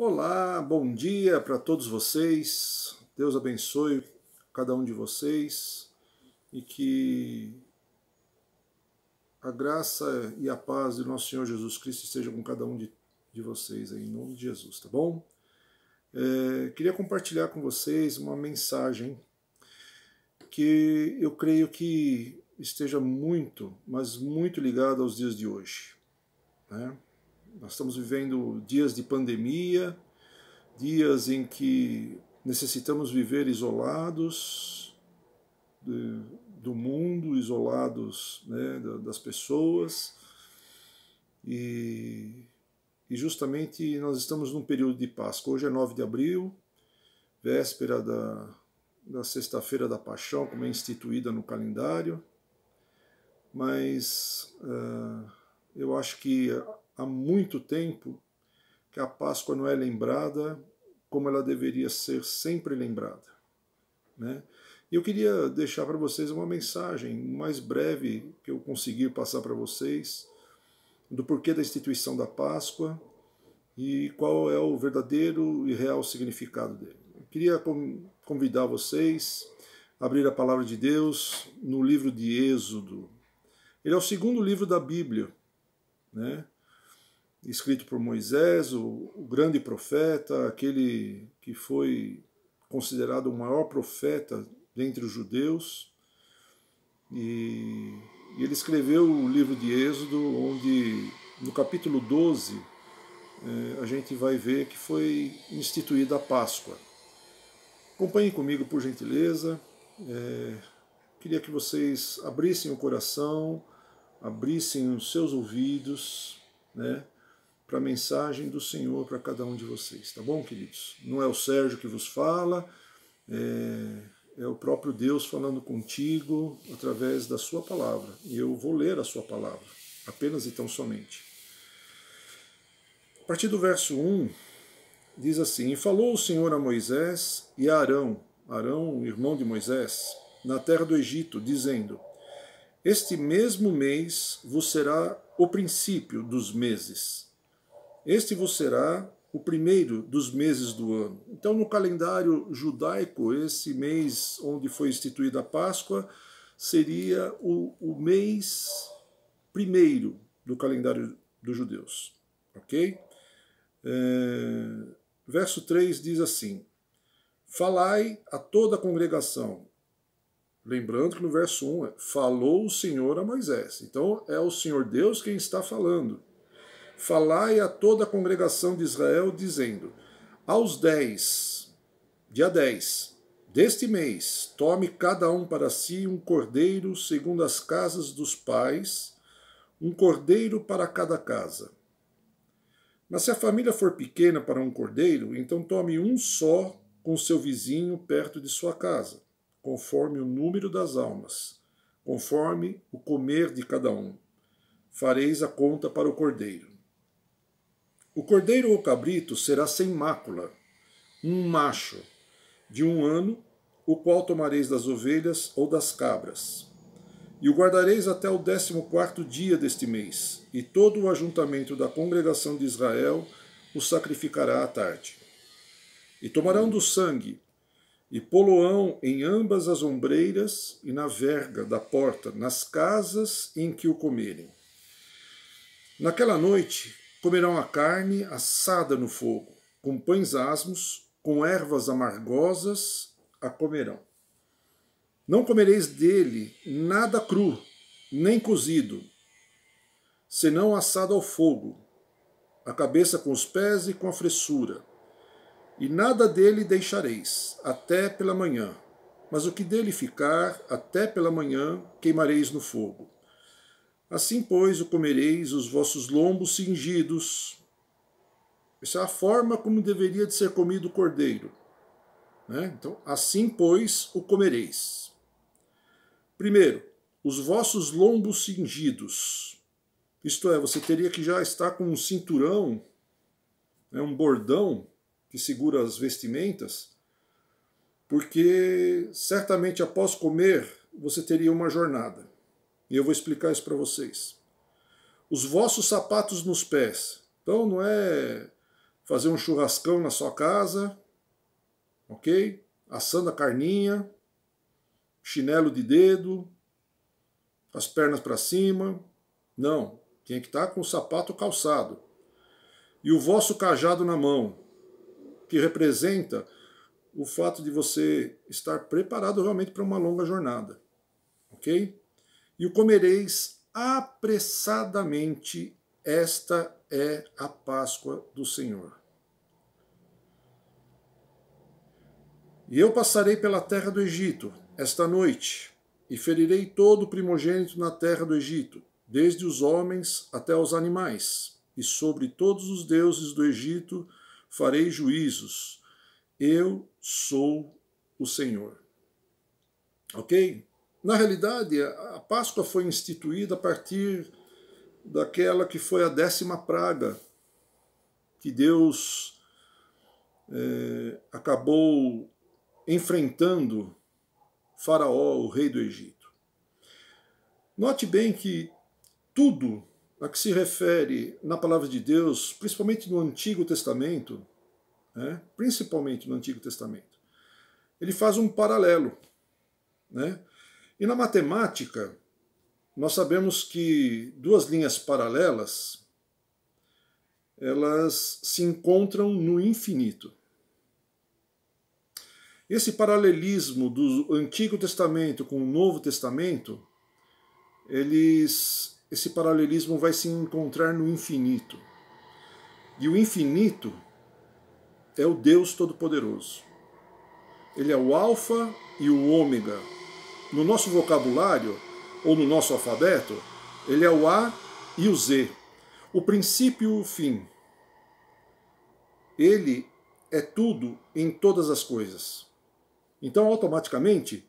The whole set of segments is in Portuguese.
Olá, bom dia para todos vocês. Deus abençoe cada um de vocês e que a graça e a paz do nosso Senhor Jesus Cristo estejam com cada um de, de vocês, em nome de Jesus, tá bom? É, queria compartilhar com vocês uma mensagem que eu creio que esteja muito, mas muito ligada aos dias de hoje. Né? Nós estamos vivendo dias de pandemia, dias em que necessitamos viver isolados de, do mundo, isolados né, das pessoas. E, e justamente nós estamos num período de Páscoa. Hoje é 9 de abril, véspera da, da Sexta-feira da Paixão, como é instituída no calendário, mas uh, eu acho que há muito tempo que a Páscoa não é lembrada como ela deveria ser sempre lembrada. Né? E eu queria deixar para vocês uma mensagem mais breve que eu conseguir passar para vocês do porquê da instituição da Páscoa e qual é o verdadeiro e real significado dele. Eu queria convidar vocês a abrir a palavra de Deus no livro de Êxodo. Ele é o segundo livro da Bíblia, né? escrito por Moisés, o, o grande profeta, aquele que foi considerado o maior profeta dentre os judeus. E, e ele escreveu o livro de Êxodo, onde no capítulo 12 é, a gente vai ver que foi instituída a Páscoa. Acompanhem comigo, por gentileza. É, queria que vocês abrissem o coração, abrissem os seus ouvidos, né? para a mensagem do Senhor para cada um de vocês, tá bom, queridos? Não é o Sérgio que vos fala, é, é o próprio Deus falando contigo através da sua palavra. E eu vou ler a sua palavra, apenas e tão somente. A partir do verso 1, diz assim: E falou o Senhor a Moisés e a Arão, Arão, irmão de Moisés, na terra do Egito, dizendo: Este mesmo mês vos será o princípio dos meses este vos será o primeiro dos meses do ano. Então, no calendário judaico, esse mês onde foi instituída a Páscoa seria o, o mês primeiro do calendário dos judeus. Ok? É, verso 3 diz assim: Falai a toda a congregação. Lembrando que no verso 1 é, falou o Senhor a Moisés. Então é o Senhor Deus quem está falando. Falai a toda a congregação de Israel, dizendo: Aos dez, dia dez deste mês, tome cada um para si um cordeiro segundo as casas dos pais, um cordeiro para cada casa. Mas se a família for pequena para um cordeiro, então tome um só com seu vizinho perto de sua casa, conforme o número das almas, conforme o comer de cada um. Fareis a conta para o cordeiro. O cordeiro ou cabrito será sem mácula, um macho, de um ano, o qual tomareis das ovelhas ou das cabras. E o guardareis até o décimo quarto dia deste mês, e todo o ajuntamento da congregação de Israel o sacrificará à tarde. E tomarão do sangue, e poloão em ambas as ombreiras e na verga da porta, nas casas em que o comerem. Naquela noite Comerão a carne assada no fogo, com pães asmos, com ervas amargosas a comerão. Não comereis dele nada cru, nem cozido, senão assado ao fogo, a cabeça com os pés e com a fressura. E nada dele deixareis, até pela manhã, mas o que dele ficar, até pela manhã, queimareis no fogo. Assim, pois, o comereis, os vossos lombos cingidos. Essa é a forma como deveria de ser comido o cordeiro. Né? Então, assim, pois, o comereis. Primeiro, os vossos lombos cingidos. Isto é, você teria que já estar com um cinturão, né, um bordão que segura as vestimentas, porque certamente após comer você teria uma jornada. E eu vou explicar isso para vocês. Os vossos sapatos nos pés. Então não é fazer um churrascão na sua casa, ok? Assando a carninha, chinelo de dedo, as pernas para cima. Não, tem que estar tá com o sapato calçado. E o vosso cajado na mão, que representa o fato de você estar preparado realmente para uma longa jornada. Ok? e o comereis apressadamente. Esta é a Páscoa do Senhor. E eu passarei pela terra do Egito esta noite, e ferirei todo o primogênito na terra do Egito, desde os homens até os animais, e sobre todos os deuses do Egito farei juízos. Eu sou o Senhor. Ok? Na realidade, a Páscoa foi instituída a partir daquela que foi a décima praga que Deus é, acabou enfrentando Faraó, o rei do Egito. Note bem que tudo a que se refere na palavra de Deus, principalmente no Antigo Testamento, né, principalmente no Antigo Testamento, ele faz um paralelo. Né? E na matemática, nós sabemos que duas linhas paralelas elas se encontram no infinito. Esse paralelismo do Antigo Testamento com o Novo Testamento, eles, esse paralelismo vai se encontrar no infinito. E o infinito é o Deus Todo-Poderoso. Ele é o Alfa e o Ômega, no nosso vocabulário ou no nosso alfabeto, ele é o A e o Z, o princípio e o fim. Ele é tudo em todas as coisas. Então, automaticamente,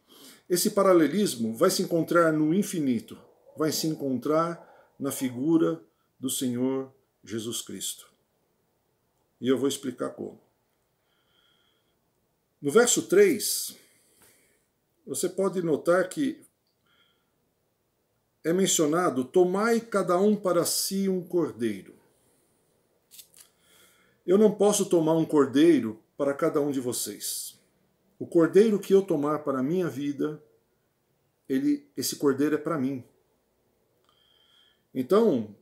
esse paralelismo vai se encontrar no infinito, vai se encontrar na figura do Senhor Jesus Cristo. E eu vou explicar como. No verso 3, você pode notar que é mencionado: tomai cada um para si um cordeiro. Eu não posso tomar um cordeiro para cada um de vocês. O cordeiro que eu tomar para a minha vida, ele, esse cordeiro é para mim. Então,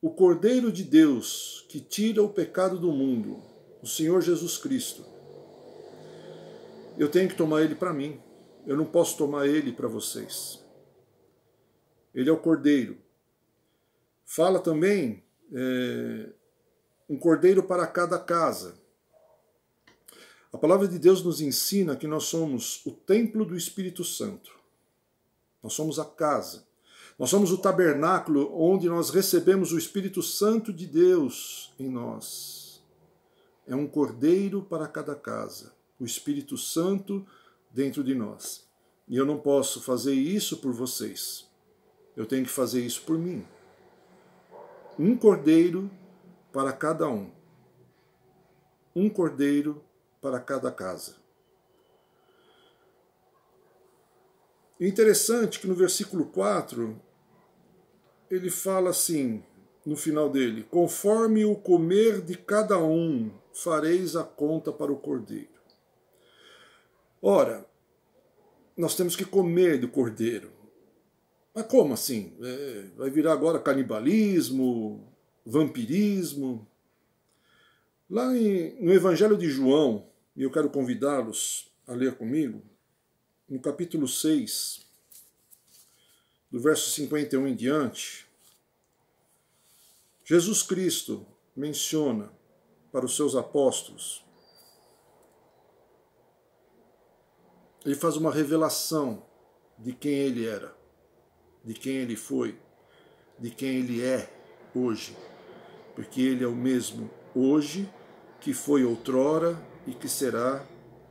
o cordeiro de Deus que tira o pecado do mundo, o Senhor Jesus Cristo, eu tenho que tomar ele para mim eu não posso tomar ele para vocês. Ele é o cordeiro. Fala também é, um cordeiro para cada casa. A palavra de Deus nos ensina que nós somos o templo do Espírito Santo. Nós somos a casa. Nós somos o tabernáculo onde nós recebemos o Espírito Santo de Deus em nós. É um cordeiro para cada casa. O Espírito Santo dentro de nós. E eu não posso fazer isso por vocês. Eu tenho que fazer isso por mim. Um cordeiro para cada um. Um cordeiro para cada casa. Interessante que no versículo 4 ele fala assim, no final dele: Conforme o comer de cada um, fareis a conta para o cordeiro. Ora, nós temos que comer do cordeiro. Mas como assim? É, vai virar agora canibalismo, vampirismo? Lá em, no Evangelho de João, e eu quero convidá-los a ler comigo, no capítulo 6, do verso 51 em diante, Jesus Cristo menciona para os seus apóstolos ele faz uma revelação de quem ele era, de quem ele foi, de quem ele é hoje. Porque ele é o mesmo hoje que foi outrora e que será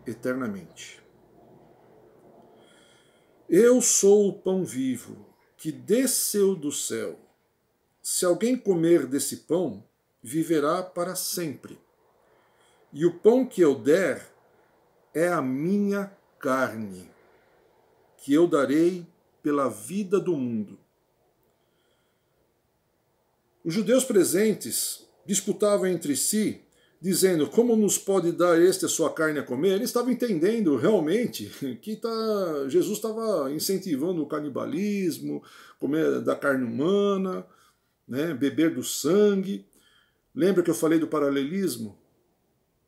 eternamente. Eu sou o pão vivo que desceu do céu. Se alguém comer desse pão, viverá para sempre. E o pão que eu der é a minha carne, que eu darei pela vida do mundo. Os judeus presentes disputavam entre si, dizendo: Como nos pode dar este a sua carne a comer? Eles estavam entendendo realmente que tá, Jesus estava incentivando o canibalismo, comer da carne humana, né, beber do sangue. Lembra que eu falei do paralelismo?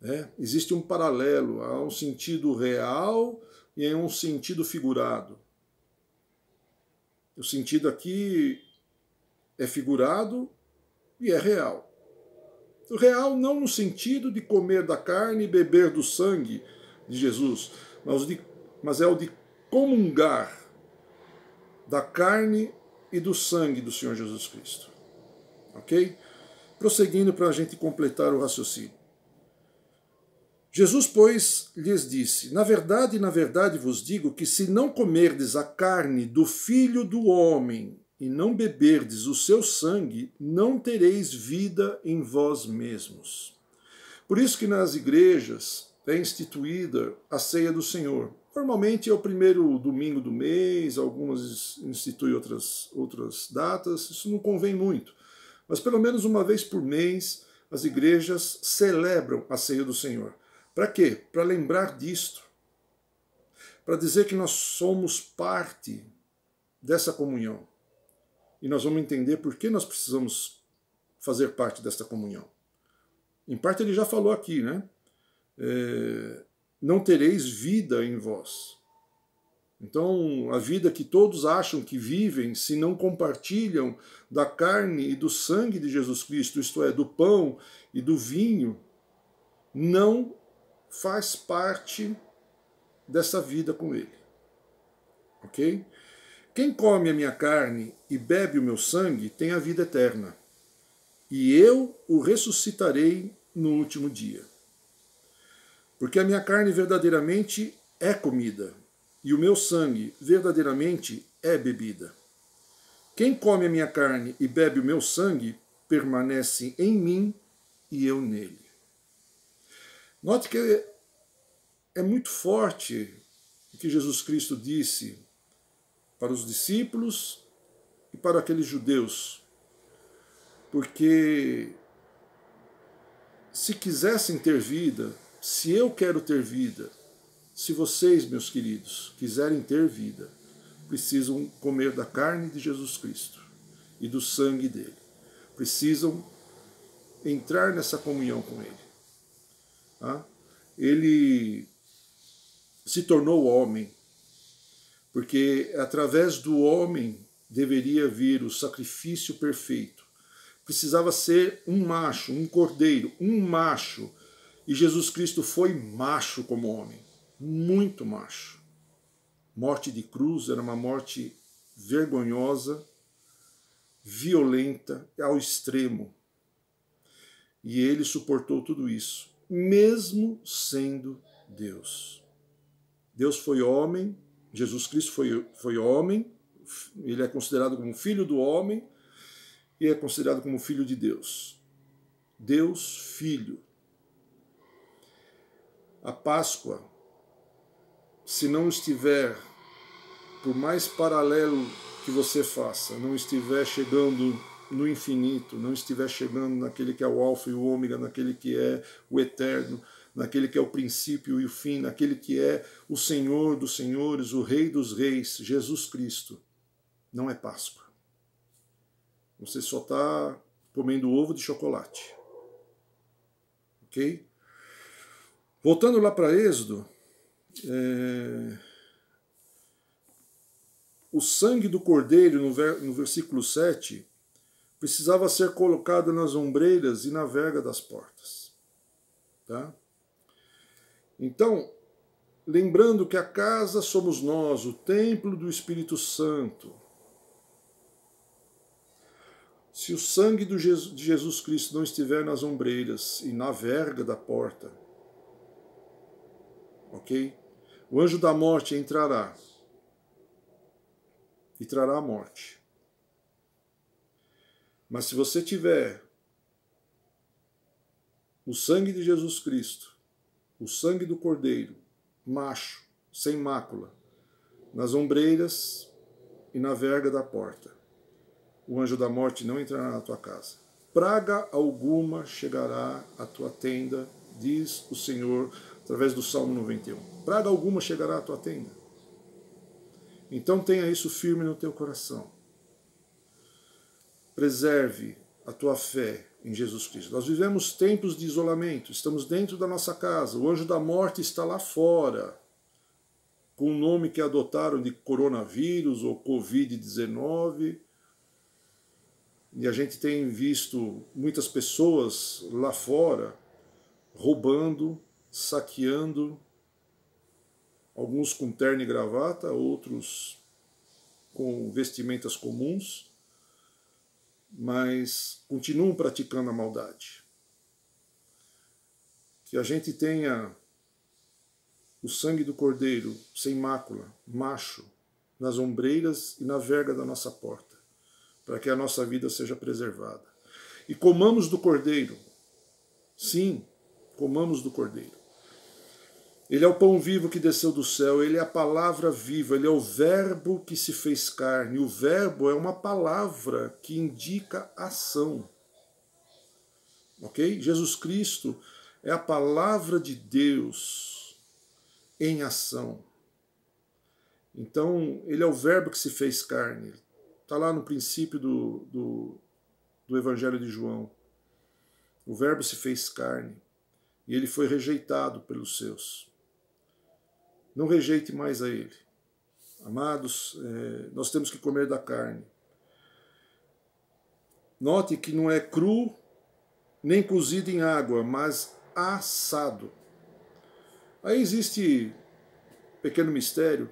É, existe um paralelo, há um sentido real e em é um sentido figurado. O sentido aqui é figurado e é real. O real não no sentido de comer da carne e beber do sangue de Jesus, mas, de, mas é o de comungar da carne e do sangue do Senhor Jesus Cristo. Ok? Prosseguindo para a gente completar o raciocínio. Jesus, pois, lhes disse: Na verdade, na verdade vos digo que se não comerdes a carne do filho do homem e não beberdes o seu sangue, não tereis vida em vós mesmos. Por isso que nas igrejas é instituída a ceia do Senhor. Normalmente é o primeiro domingo do mês, algumas instituem outras, outras datas, isso não convém muito. Mas pelo menos uma vez por mês as igrejas celebram a ceia do Senhor. Para quê? Para lembrar disto. Para dizer que nós somos parte dessa comunhão. E nós vamos entender por que nós precisamos fazer parte desta comunhão. Em parte ele já falou aqui, né? É, não tereis vida em vós. Então, a vida que todos acham que vivem, se não compartilham da carne e do sangue de Jesus Cristo, isto é, do pão e do vinho, não faz parte dessa vida com ele. Ok? Quem come a minha carne e bebe o meu sangue tem a vida eterna, e eu o ressuscitarei no último dia. Porque a minha carne verdadeiramente é comida, e o meu sangue verdadeiramente é bebida. Quem come a minha carne e bebe o meu sangue permanece em mim e eu nele. Note que é muito forte o que Jesus Cristo disse para os discípulos e para aqueles judeus, porque se quisessem ter vida, se eu quero ter vida, se vocês, meus queridos, quiserem ter vida, precisam comer da carne de Jesus Cristo e do sangue dele. Precisam entrar nessa comunhão com ele ele se tornou homem, porque através do homem deveria vir o sacrifício perfeito. Precisava ser um macho, um cordeiro, um macho. E Jesus Cristo foi macho como homem, muito macho. Morte de cruz era uma morte vergonhosa, violenta ao extremo. E ele suportou tudo isso mesmo sendo Deus. Deus foi homem, Jesus Cristo foi, foi homem, ele é considerado como filho do homem e é considerado como filho de Deus. Deus Filho. A Páscoa, se não estiver, por mais paralelo que você faça, não estiver chegando no infinito, não estiver chegando naquele que é o Alfa e o Ômega, naquele que é o eterno, naquele que é o princípio e o fim, naquele que é o Senhor dos senhores, o Rei dos reis, Jesus Cristo, não é Páscoa. Você só está comendo ovo de chocolate. Ok? Voltando lá para Êxodo, é... o sangue do cordeiro, no, ver... no versículo 7, precisava ser colocado nas ombreiras e na verga das portas. Tá? Então, lembrando que a casa somos nós, o templo do Espírito Santo. Se o sangue de Jesus Cristo não estiver nas ombreiras e na verga da porta, ok? O anjo da morte entrará e trará a morte. Mas se você tiver o sangue de Jesus Cristo, o sangue do Cordeiro, macho, sem mácula, nas ombreiras e na verga da porta, o anjo da morte não entrará na tua casa. Praga alguma chegará à tua tenda, diz o Senhor através do Salmo 91. Praga alguma chegará à tua tenda. Então tenha isso firme no teu coração preserve a tua fé em Jesus Cristo. Nós vivemos tempos de isolamento, estamos dentro da nossa casa, o anjo da morte está lá fora, com o nome que adotaram de coronavírus ou Covid-19. E a gente tem visto muitas pessoas lá fora roubando, saqueando, alguns com terno e gravata, outros com vestimentas comuns mas continuam praticando a maldade. Que a gente tenha o sangue do Cordeiro sem mácula, macho, nas ombreiras e na verga da nossa porta, para que a nossa vida seja preservada. E comamos do Cordeiro. Sim, comamos do Cordeiro. Ele é o pão vivo que desceu do céu, ele é a palavra viva, ele é o verbo que se fez carne. O verbo é uma palavra que indica ação. OK? Jesus Cristo é a palavra de Deus em ação. Então, ele é o verbo que se fez carne. Está lá no princípio do, do, do Evangelho de João. O verbo se fez carne e ele foi rejeitado pelos seus não rejeite mais a ele. Amados, é, nós temos que comer da carne. Note que não é cru, nem cozido em água, mas assado. Aí existe pequeno mistério,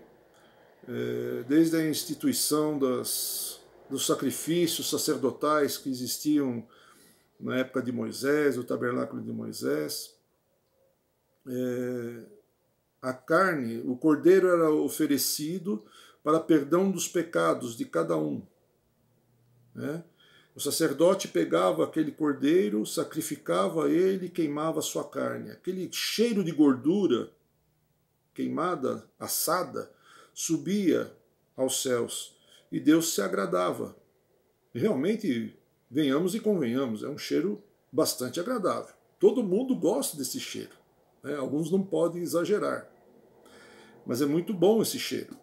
é, desde a instituição das, dos sacrifícios sacerdotais que existiam na época de Moisés, o tabernáculo de Moisés. É, a carne, o cordeiro era oferecido para perdão dos pecados de cada um. Né? O sacerdote pegava aquele cordeiro, sacrificava ele e queimava a sua carne. Aquele cheiro de gordura queimada, assada, subia aos céus e Deus se agradava. Realmente, venhamos e convenhamos, é um cheiro bastante agradável. Todo mundo gosta desse cheiro. Né? Alguns não podem exagerar mas é muito bom esse cheiro.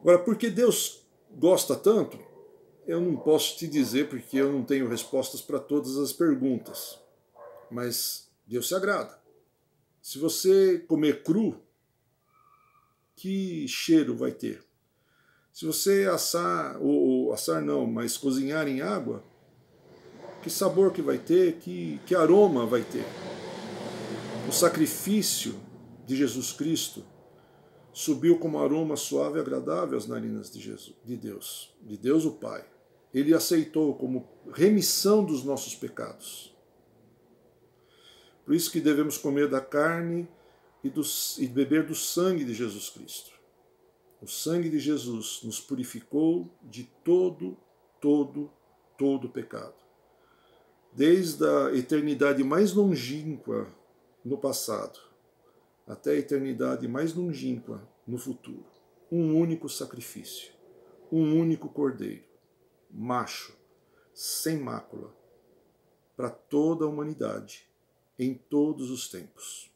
Agora, por que Deus gosta tanto? Eu não posso te dizer porque eu não tenho respostas para todas as perguntas, mas Deus se agrada. Se você comer cru, que cheiro vai ter? Se você assar, ou, assar não, mas cozinhar em água, que sabor que vai ter, que, que aroma vai ter? O sacrifício de Jesus Cristo subiu como aroma suave e agradável às narinas de, Jesus, de Deus, de Deus o Pai. Ele aceitou como remissão dos nossos pecados. Por isso que devemos comer da carne e, do, e beber do sangue de Jesus Cristo. O sangue de Jesus nos purificou de todo, todo, todo pecado. Desde a eternidade mais longínqua no passado até a eternidade mais longínqua no futuro. Um único sacrifício, um único cordeiro, macho, sem mácula, para toda a humanidade, em todos os tempos.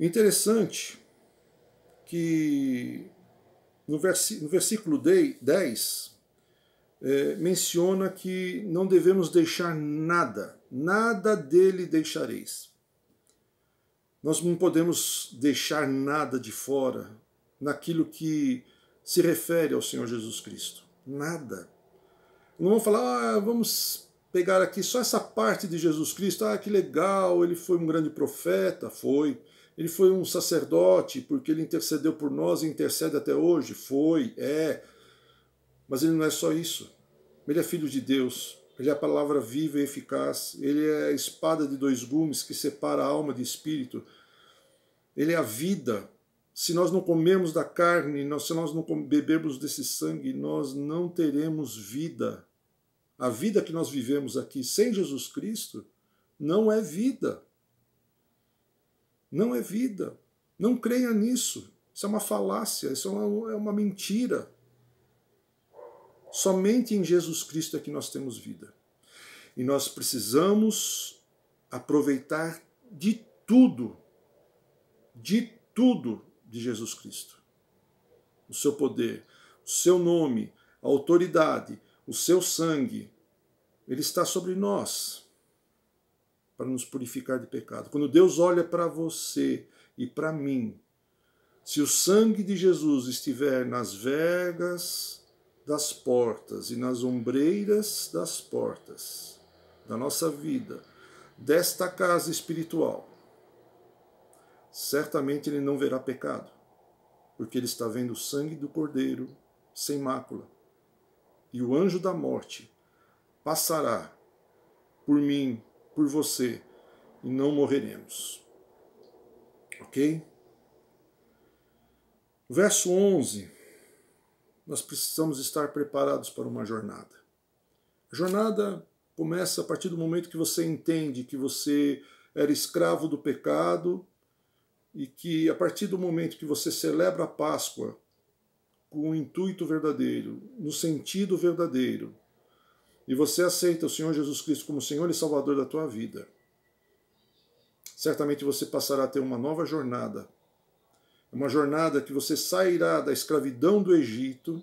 Interessante que no, versículo 10 é, menciona que não devemos deixar nada, nada dele deixareis. Nós não podemos deixar nada de fora naquilo que se refere ao Senhor Jesus Cristo. Nada. Não vamos falar, ah, vamos pegar aqui só essa parte de Jesus Cristo. Ah, que legal, ele foi um grande profeta, foi. Ele foi um sacerdote, porque ele intercedeu por nós e intercede até hoje, foi, é. Mas ele não é só isso. Ele é filho de Deus. Ele é a palavra viva e eficaz. Ele é a espada de dois gumes que separa a alma de espírito. Ele é a vida. Se nós não comermos da carne, se nós não bebermos desse sangue, nós não teremos vida. A vida que nós vivemos aqui sem Jesus Cristo não é vida. Não é vida. Não creia nisso. Isso é uma falácia, isso é uma, é uma mentira. Somente em Jesus Cristo é que nós temos vida. E nós precisamos aproveitar de tudo, de tudo de Jesus Cristo. O seu poder, o seu nome, a autoridade, o seu sangue, ele está sobre nós para nos purificar de pecado. Quando Deus olha para você e para mim, se o sangue de Jesus estiver nas vergas das portas e nas ombreiras das portas da nossa vida, desta casa espiritual, certamente ele não verá pecado, porque ele está vendo o sangue do Cordeiro sem mácula. E o anjo da morte passará por mim, por você, e não morreremos. Ok? Verso 11 nós precisamos estar preparados para uma jornada. A jornada começa a partir do momento que você entende que você era escravo do pecado e que a partir do momento que você celebra a Páscoa com o intuito verdadeiro, no sentido verdadeiro, e você aceita o Senhor Jesus Cristo como Senhor e Salvador da tua vida, certamente você passará a ter uma nova jornada é uma jornada que você sairá da escravidão do Egito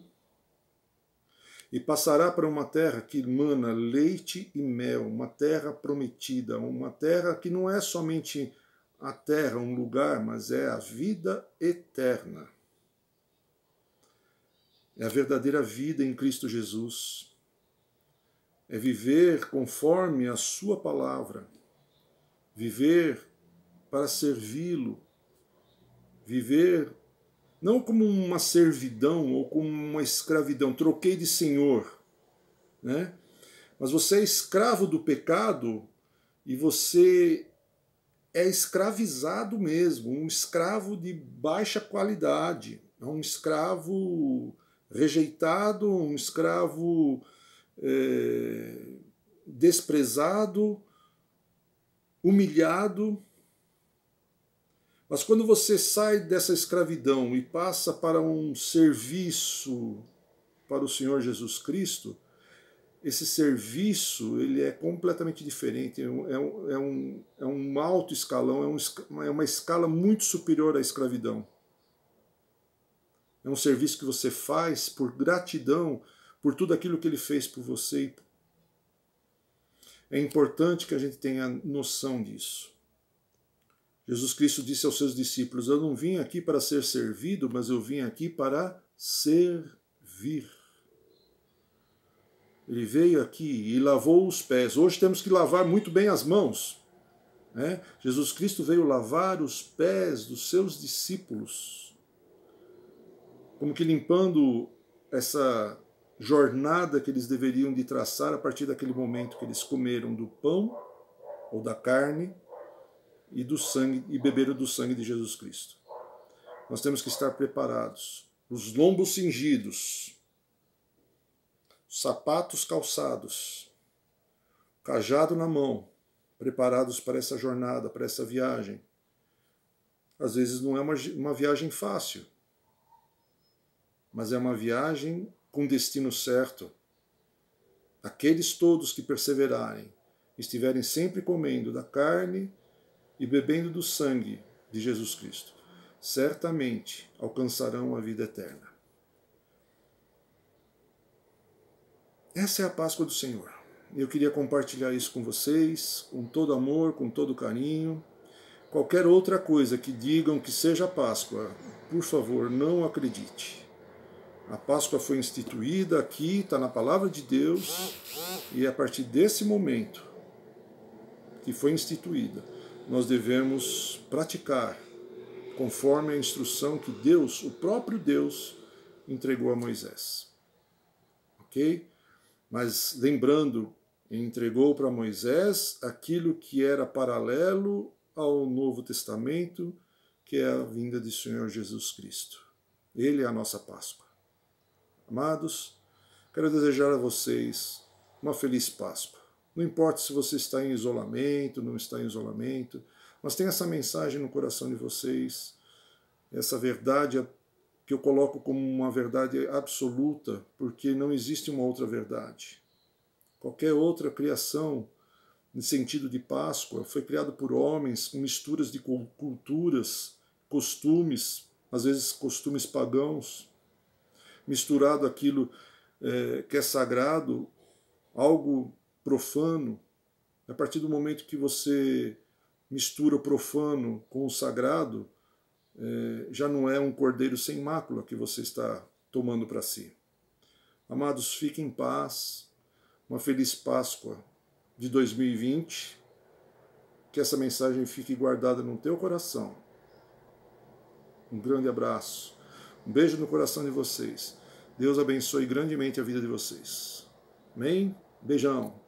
e passará para uma terra que mana leite e mel, uma terra prometida, uma terra que não é somente a terra, um lugar, mas é a vida eterna. É a verdadeira vida em Cristo Jesus. É viver conforme a Sua palavra, viver para servi-lo, viver não como uma servidão ou como uma escravidão, troquei de senhor, né? Mas você é escravo do pecado e você é escravizado mesmo, um escravo de baixa qualidade, um escravo rejeitado, um escravo é, desprezado, humilhado. Mas quando você sai dessa escravidão e passa para um serviço para o Senhor Jesus Cristo, esse serviço ele é completamente diferente, é um, é um, é um é alto escalão, é, um, é uma escala muito superior à escravidão. É um serviço que você faz por gratidão por tudo aquilo que ele fez por você. É importante que a gente tenha noção disso. Jesus Cristo disse aos seus discípulos: Eu não vim aqui para ser servido, mas eu vim aqui para servir. Ele veio aqui e lavou os pés. Hoje temos que lavar muito bem as mãos. Né? Jesus Cristo veio lavar os pés dos seus discípulos, como que limpando essa jornada que eles deveriam de traçar a partir daquele momento que eles comeram do pão ou da carne e do sangue e beberam do sangue de Jesus Cristo. Nós temos que estar preparados, os lombos cingidos, sapatos calçados, cajado na mão, preparados para essa jornada, para essa viagem. Às vezes não é uma, uma viagem fácil, mas é uma viagem com destino certo. Aqueles todos que perseverarem, estiverem sempre comendo da carne e bebendo do sangue de Jesus Cristo, certamente alcançarão a vida eterna. Essa é a Páscoa do Senhor. Eu queria compartilhar isso com vocês, com todo amor, com todo carinho. Qualquer outra coisa que digam que seja Páscoa, por favor, não acredite. A Páscoa foi instituída aqui, está na palavra de Deus, e é a partir desse momento que foi instituída nós devemos praticar conforme a instrução que Deus, o próprio Deus, entregou a Moisés. Ok? Mas lembrando, entregou para Moisés aquilo que era paralelo ao Novo Testamento, que é a vinda do Senhor Jesus Cristo. Ele é a nossa Páscoa. Amados, quero desejar a vocês uma feliz Páscoa. Não importa se você está em isolamento, não está em isolamento, mas tem essa mensagem no coração de vocês, essa verdade que eu coloco como uma verdade absoluta, porque não existe uma outra verdade. Qualquer outra criação, no sentido de Páscoa, foi criada por homens com misturas de culturas, costumes, às vezes costumes pagãos, misturado aquilo é, eh, que é sagrado, algo profano, a partir do momento que você mistura o profano com o sagrado, é, já não é um cordeiro sem mácula que você está tomando para si. Amados, fiquem em paz. Uma feliz Páscoa de 2020. Que essa mensagem fique guardada no teu coração. Um grande abraço. Um beijo no coração de vocês. Deus abençoe grandemente a vida de vocês. Amém? Beijão.